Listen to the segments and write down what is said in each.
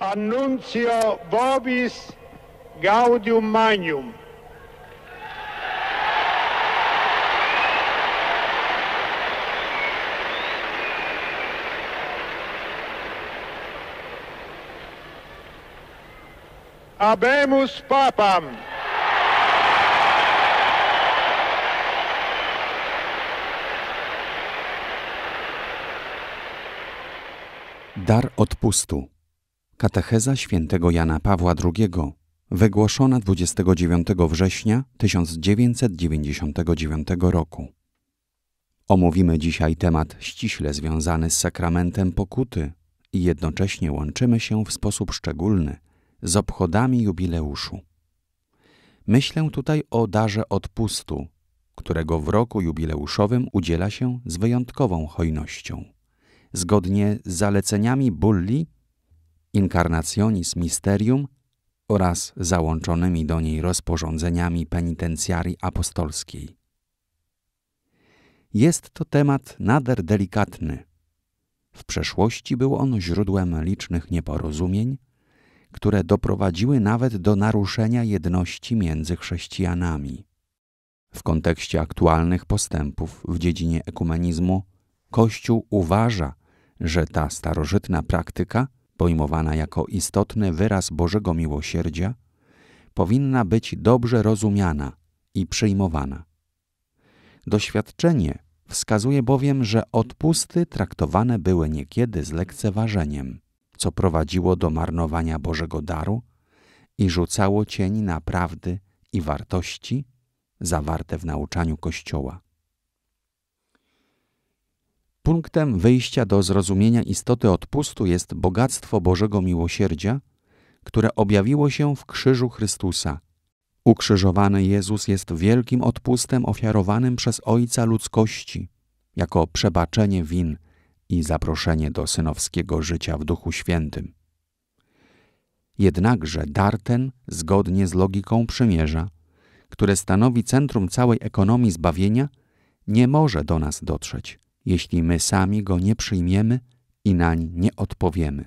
Annuncio vobis gaudium magnum. Abemus Papam. Dar odpustu. Katecheza świętego Jana Pawła II, wygłoszona 29 września 1999 roku. Omówimy dzisiaj temat ściśle związany z sakramentem pokuty i jednocześnie łączymy się w sposób szczególny z obchodami jubileuszu. Myślę tutaj o darze odpustu, którego w roku jubileuszowym udziela się z wyjątkową hojnością. Zgodnie z zaleceniami bulli Incarnationis Mysterium oraz załączonymi do niej rozporządzeniami penitencjarii apostolskiej. Jest to temat nader delikatny. W przeszłości był on źródłem licznych nieporozumień, które doprowadziły nawet do naruszenia jedności między chrześcijanami. W kontekście aktualnych postępów w dziedzinie ekumenizmu, Kościół uważa, że ta starożytna praktyka – pojmowana jako istotny wyraz Bożego miłosierdzia, powinna być dobrze rozumiana i przyjmowana. Doświadczenie wskazuje bowiem, że odpusty traktowane były niekiedy z lekceważeniem, co prowadziło do marnowania Bożego daru i rzucało cień na prawdy i wartości zawarte w nauczaniu Kościoła. Punktem wyjścia do zrozumienia istoty odpustu jest bogactwo Bożego miłosierdzia, które objawiło się w krzyżu Chrystusa. Ukrzyżowany Jezus jest wielkim odpustem ofiarowanym przez Ojca ludzkości jako przebaczenie win i zaproszenie do synowskiego życia w Duchu Świętym. Jednakże dar ten, zgodnie z logiką przymierza, które stanowi centrum całej ekonomii zbawienia, nie może do nas dotrzeć jeśli my sami go nie przyjmiemy i nań nie odpowiemy.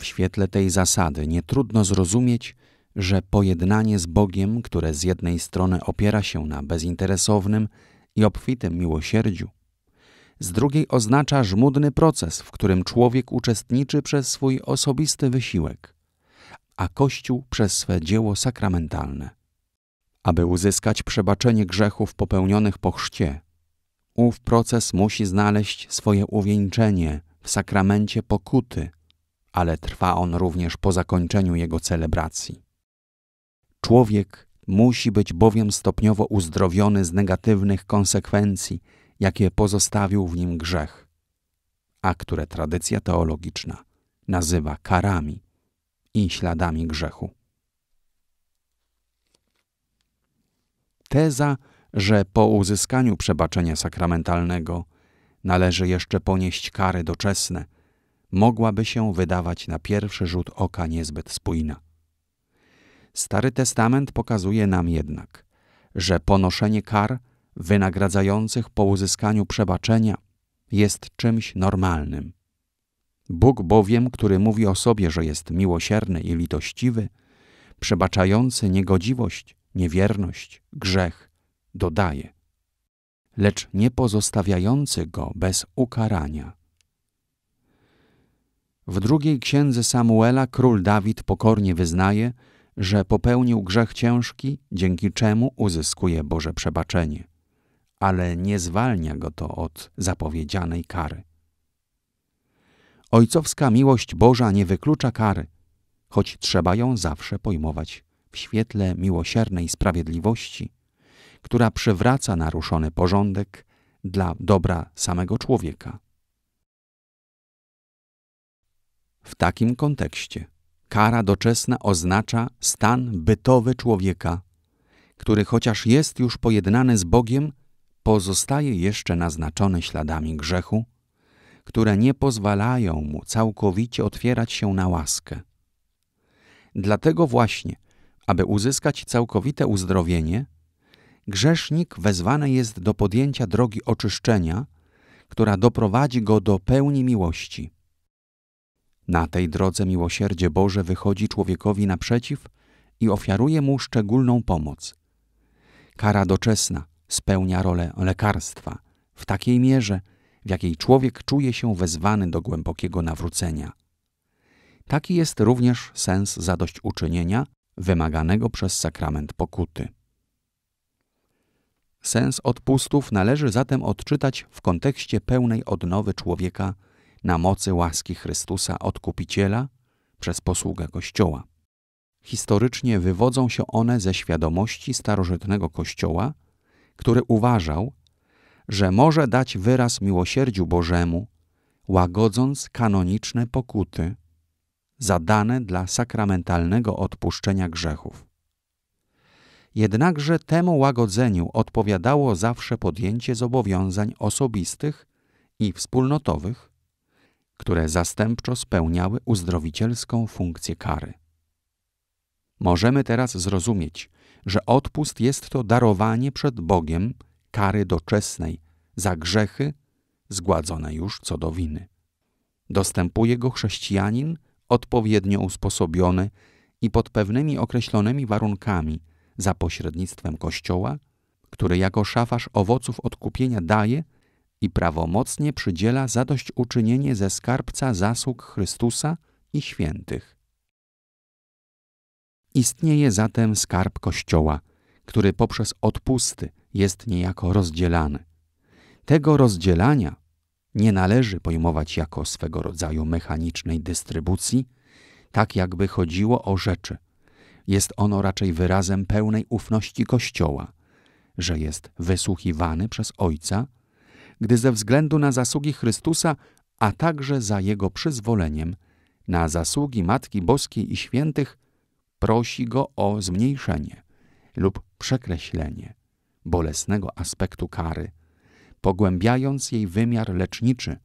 W świetle tej zasady nie trudno zrozumieć, że pojednanie z Bogiem, które z jednej strony opiera się na bezinteresownym i obfitym miłosierdziu, z drugiej oznacza żmudny proces, w którym człowiek uczestniczy przez swój osobisty wysiłek, a Kościół przez swe dzieło sakramentalne. Aby uzyskać przebaczenie grzechów popełnionych po chrzcie, ów proces musi znaleźć swoje uwieńczenie w sakramencie pokuty, ale trwa on również po zakończeniu jego celebracji. Człowiek musi być bowiem stopniowo uzdrowiony z negatywnych konsekwencji, jakie pozostawił w nim grzech, a które tradycja teologiczna nazywa karami i śladami grzechu. Teza że po uzyskaniu przebaczenia sakramentalnego należy jeszcze ponieść kary doczesne, mogłaby się wydawać na pierwszy rzut oka niezbyt spójna. Stary Testament pokazuje nam jednak, że ponoszenie kar wynagradzających po uzyskaniu przebaczenia jest czymś normalnym. Bóg bowiem, który mówi o sobie, że jest miłosierny i litościwy, przebaczający niegodziwość, niewierność, grzech, dodaje, lecz nie pozostawiający go bez ukarania. W drugiej księdze Samuela król Dawid pokornie wyznaje, że popełnił grzech ciężki, dzięki czemu uzyskuje Boże przebaczenie, ale nie zwalnia go to od zapowiedzianej kary. Ojcowska miłość Boża nie wyklucza kary, choć trzeba ją zawsze pojmować w świetle miłosiernej sprawiedliwości która przywraca naruszony porządek dla dobra samego człowieka. W takim kontekście kara doczesna oznacza stan bytowy człowieka, który chociaż jest już pojednany z Bogiem, pozostaje jeszcze naznaczony śladami grzechu, które nie pozwalają mu całkowicie otwierać się na łaskę. Dlatego właśnie, aby uzyskać całkowite uzdrowienie, grzesznik wezwany jest do podjęcia drogi oczyszczenia, która doprowadzi go do pełni miłości. Na tej drodze miłosierdzie Boże wychodzi człowiekowi naprzeciw i ofiaruje mu szczególną pomoc. Kara doczesna spełnia rolę lekarstwa w takiej mierze, w jakiej człowiek czuje się wezwany do głębokiego nawrócenia. Taki jest również sens zadośćuczynienia wymaganego przez sakrament pokuty. Sens odpustów należy zatem odczytać w kontekście pełnej odnowy człowieka na mocy łaski Chrystusa Odkupiciela przez posługę Kościoła. Historycznie wywodzą się one ze świadomości starożytnego Kościoła, który uważał, że może dać wyraz miłosierdziu Bożemu, łagodząc kanoniczne pokuty zadane dla sakramentalnego odpuszczenia grzechów. Jednakże temu łagodzeniu odpowiadało zawsze podjęcie zobowiązań osobistych i wspólnotowych, które zastępczo spełniały uzdrowicielską funkcję kary. Możemy teraz zrozumieć, że odpust jest to darowanie przed Bogiem kary doczesnej za grzechy zgładzone już co do winy. Dostępuje go chrześcijanin odpowiednio usposobiony i pod pewnymi określonymi warunkami – za pośrednictwem Kościoła, który jako szafarz owoców odkupienia daje i prawomocnie przydziela zadośćuczynienie ze skarbca zasług Chrystusa i świętych. Istnieje zatem skarb Kościoła, który poprzez odpusty jest niejako rozdzielany. Tego rozdzielania nie należy pojmować jako swego rodzaju mechanicznej dystrybucji, tak jakby chodziło o rzeczy – jest ono raczej wyrazem pełnej ufności Kościoła, że jest wysłuchiwany przez Ojca, gdy ze względu na zasługi Chrystusa, a także za Jego przyzwoleniem, na zasługi Matki Boskiej i Świętych, prosi Go o zmniejszenie lub przekreślenie bolesnego aspektu kary, pogłębiając jej wymiar leczniczy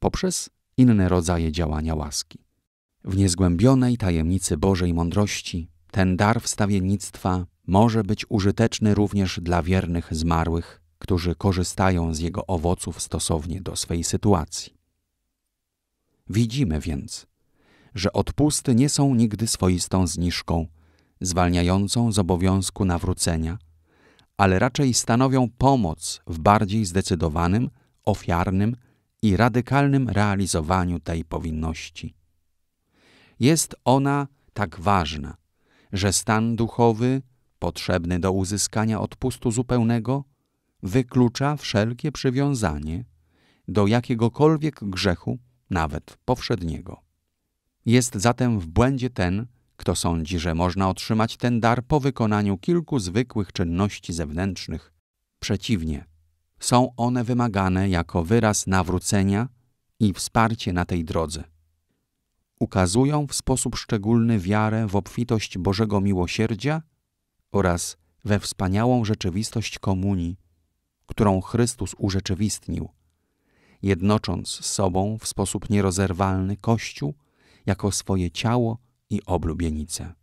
poprzez inne rodzaje działania łaski. W niezgłębionej tajemnicy Bożej mądrości ten dar wstawiennictwa może być użyteczny również dla wiernych zmarłych, którzy korzystają z jego owoców stosownie do swej sytuacji. Widzimy więc, że odpusty nie są nigdy swoistą zniżką, zwalniającą z obowiązku nawrócenia, ale raczej stanowią pomoc w bardziej zdecydowanym, ofiarnym i radykalnym realizowaniu tej powinności. Jest ona tak ważna, że stan duchowy, potrzebny do uzyskania odpustu zupełnego, wyklucza wszelkie przywiązanie do jakiegokolwiek grzechu, nawet powszedniego. Jest zatem w błędzie ten, kto sądzi, że można otrzymać ten dar po wykonaniu kilku zwykłych czynności zewnętrznych. Przeciwnie, są one wymagane jako wyraz nawrócenia i wsparcie na tej drodze ukazują w sposób szczególny wiarę w obfitość Bożego miłosierdzia oraz we wspaniałą rzeczywistość komunii, którą Chrystus urzeczywistnił, jednocząc z sobą w sposób nierozerwalny Kościół jako swoje ciało i oblubienicę.